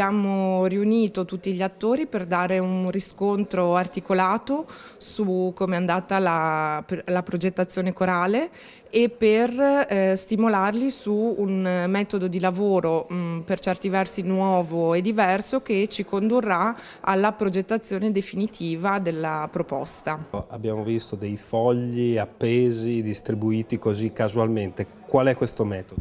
abbiamo riunito tutti gli attori per dare un riscontro articolato su come è andata la, la progettazione corale e per eh, stimolarli su un metodo di lavoro mh, mm, per certi versi nuovo e diverso che ci condurrà alla progettazione definitiva della proposta. Abbiamo visto dei fogli appesi, distribuiti così casualmente. Qual è questo metodo?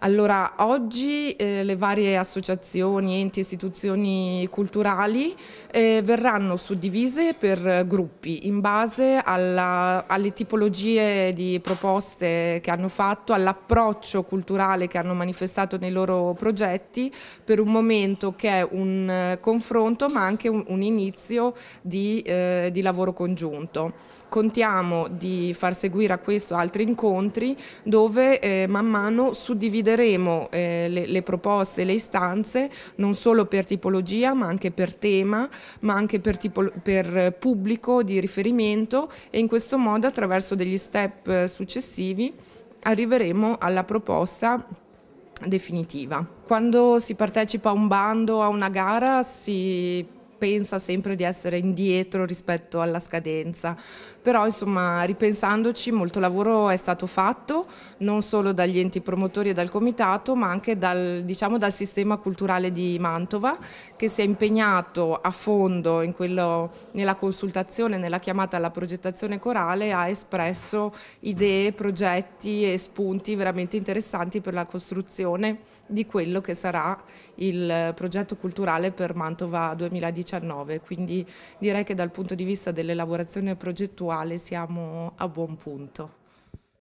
Allora, oggi eh, le varie associazioni, enti, istituzioni culturali eh, verranno suddivise per gruppi in base alla, alle tipologie di proposte che hanno fatto, all'approccio culturale che hanno manifestato nei loro progetti per un momento che è un eh, confronto ma anche un, un inizio di, eh, di lavoro congiunto. Contiamo di far seguire a questo altri incontri dove eh, man mano suddivideremo Considereremo eh, le, le, proposte, le istanze, non solo per tipologia ma anche per tema, ma anche per, tipo, per pubblico di riferimento e in questo modo attraverso degli step eh, successivi arriveremo alla proposta definitiva. Quando si partecipa a un bando, a una gara, si pensa sempre di essere indietro rispetto alla scadenza, però insomma ripensandoci molto lavoro è stato fatto non solo dagli enti promotori e dal comitato ma anche dal, diciamo, dal sistema culturale di Mantova che si è impegnato a fondo quello, nella consultazione, nella chiamata alla progettazione corale ha espresso idee, progetti e spunti veramente interessanti per la costruzione di quello che sarà il progetto culturale per Mantova 2019 quindi direi che dal punto di vista dell'elaborazione progettuale siamo a buon punto.